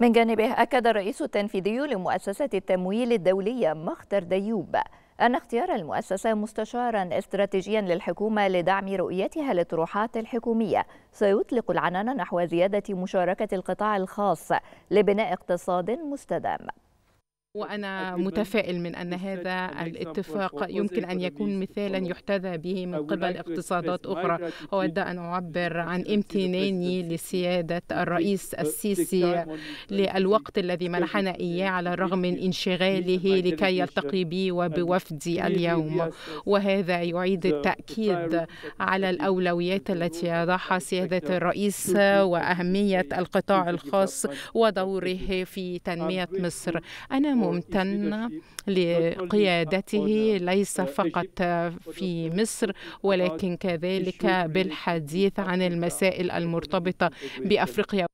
من جانبه أكد الرئيس التنفيذي لمؤسسة التمويل الدولية مختر ديوب أن اختيار المؤسسة مستشارا استراتيجيا للحكومة لدعم رؤيتها للطروحات الحكومية سيطلق العنان نحو زيادة مشاركة القطاع الخاص لبناء اقتصاد مستدام وأنا متفائل من أن هذا الاتفاق يمكن أن يكون مثالا يحتذى به من قبل اقتصادات أخرى أود أن أعبر عن امتناني لسيادة الرئيس uh, السيسي للوقت الذي منحنا uh, إياه على الرغم من انشغاله لكي يلتقي بي وبوفدي اليوم وهذا يعيد التأكيد على الأولويات التي يضعها سيادة الرئيس وأهمية القطاع الخاص ودوره في تنمية مصر أنا ممتن لقيادته ليس فقط في مصر ولكن كذلك بالحديث عن المسائل المرتبطة بأفريقيا